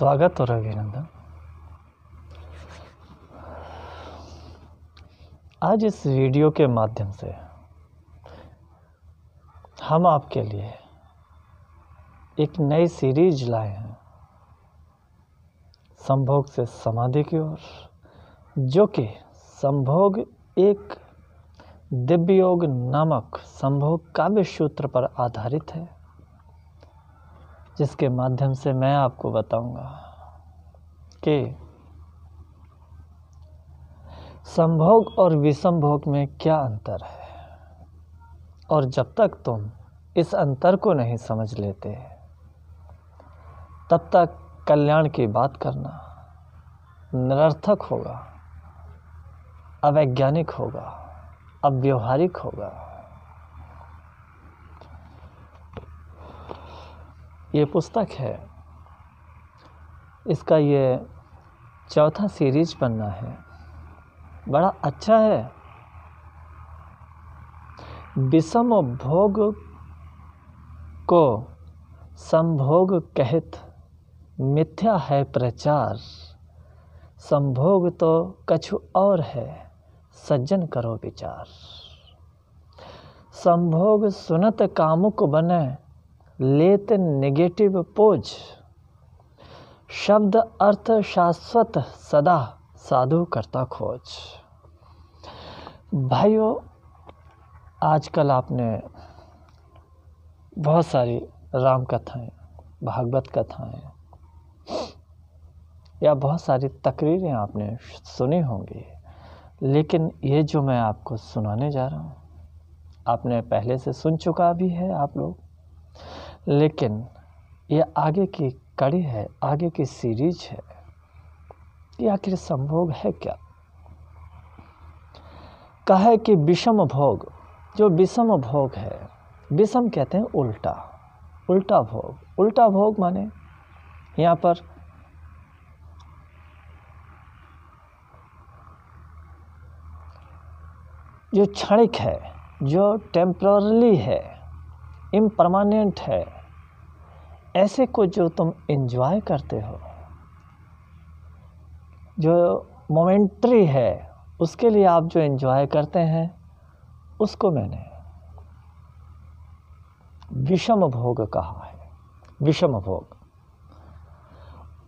स्वागत और अभिनंदन आज इस वीडियो के माध्यम से हम आपके लिए एक नई सीरीज लाए हैं संभोग से समाधि की ओर जो कि संभोग एक दिव्य योग नामक संभोग काव्य सूत्र पर आधारित है जिसके माध्यम से मैं आपको बताऊंगा कि संभोग और विसंभोग में क्या अंतर है और जब तक तुम इस अंतर को नहीं समझ लेते तब तक कल्याण की बात करना निरर्थक होगा अवैज्ञानिक होगा अव्यवहारिक होगा ये पुस्तक है इसका ये चौथा सीरीज बनना है बड़ा अच्छा है विषम भोग को संभोग कहत मिथ्या है प्रचार संभोग तो कछु और है सज्जन करो विचार संभोग सुनत कामुक बने लेते नेगेटिव पोज शब्द अर्थ शाश्वत सदा साधु करता खोज भाइयों आजकल आपने बहुत सारी राम कथाएं भागवत कथाएं या बहुत सारी तकरीरें आपने सुनी होंगी लेकिन ये जो मैं आपको सुनाने जा रहा हूँ आपने पहले से सुन चुका भी है आप लोग लेकिन ये आगे की कड़ी है आगे की सीरीज है ये आखिर संभोग है क्या कहा कि विषम भोग जो विषम भोग है विषम कहते हैं उल्टा उल्टा भोग उल्टा भोग माने यहाँ पर जो क्षणिक है जो टेम्प्ररली है इम्परमानेंट है ऐसे को जो तुम इन्जॉय करते हो जो मोमेंट्री है उसके लिए आप जो इन्जॉय करते हैं उसको मैंने विषम भोग कहा है विषम भोग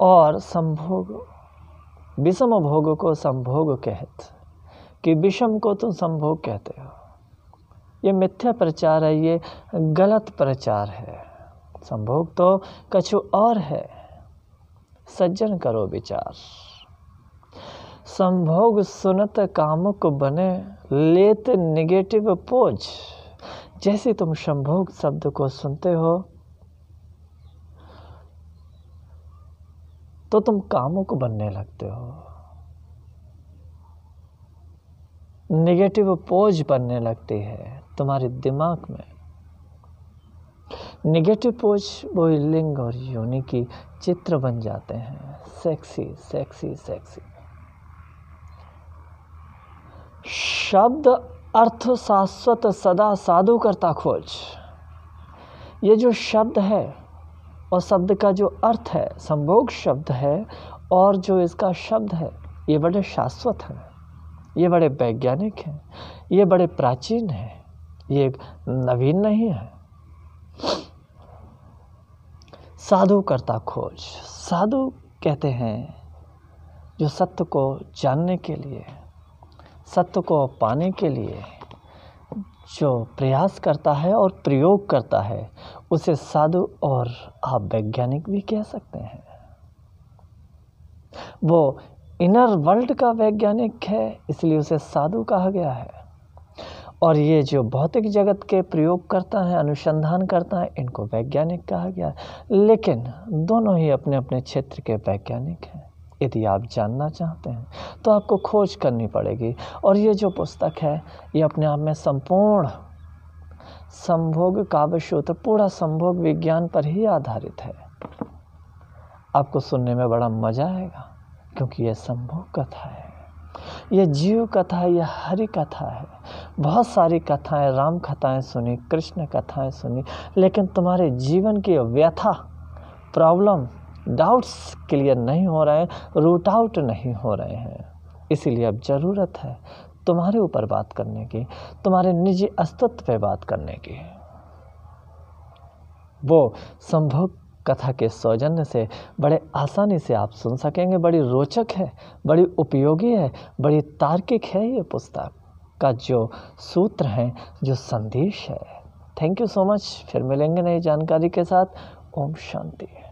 और संभोग विषम भोग को संभोग कहत कि विषम को तुम संभोग कहते हो ये मिथ्या प्रचार है ये गलत प्रचार है संभोग तो कछु और है सज्जन करो विचार संभोग सुनत कामुक बने लेत निगेटिव पोज जैसे तुम संभोग शब्द को सुनते हो तो तुम कामुक बनने लगते हो निगेटिव पोज बनने लगती है तुम्हारे दिमाग में पोच पोज लिंग और योनि की चित्र बन जाते हैं सेक्सी सेक्सी सेक्सी शब्द अर्थ शाश्वत सदा साधु करता खोज ये जो शब्द है और शब्द का जो अर्थ है संभोग शब्द है और जो इसका शब्द है ये बड़े शाश्वत हैं ये बड़े वैज्ञानिक हैं ये बड़े प्राचीन हैं ये नवीन नहीं है साधु करता खोज साधु कहते हैं जो सत्य को जानने के लिए सत्य को पाने के लिए जो प्रयास करता है और प्रयोग करता है उसे साधु और आप वैज्ञानिक भी कह सकते हैं वो इनर वर्ल्ड का वैज्ञानिक है इसलिए उसे साधु कहा गया है और ये जो भौतिक जगत के प्रयोग करता है अनुसंधान करता है इनको वैज्ञानिक कहा गया है लेकिन दोनों ही अपने अपने क्षेत्र के वैज्ञानिक हैं यदि आप जानना चाहते हैं तो आपको खोज करनी पड़ेगी और ये जो पुस्तक है ये अपने आप में संपूर्ण संभोग काव्य सूत्र पूरा संभोग विज्ञान पर ही आधारित है आपको सुनने में बड़ा मज़ा आएगा क्योंकि यह संभोग कथा है यह जीव कथा यह हरि कथा है बहुत सारी कथाएं राम कथाएं सुनी कृष्ण कथाएं सुनी लेकिन तुम्हारे जीवन की व्यथा प्रॉब्लम डाउट्स क्लियर नहीं हो रहे हैं रूट आउट नहीं हो रहे हैं इसीलिए अब ज़रूरत है तुम्हारे ऊपर बात करने की तुम्हारे निजी अस्तित्व पे बात करने की वो संभोग कथा के सौजन्य से बड़े आसानी से आप सुन सकेंगे बड़ी रोचक है बड़ी उपयोगी है बड़ी तार्किक है ये पुस्तक का जो सूत्र हैं जो संदेश है थैंक यू सो मच फिर मिलेंगे नई जानकारी के साथ ओम शांति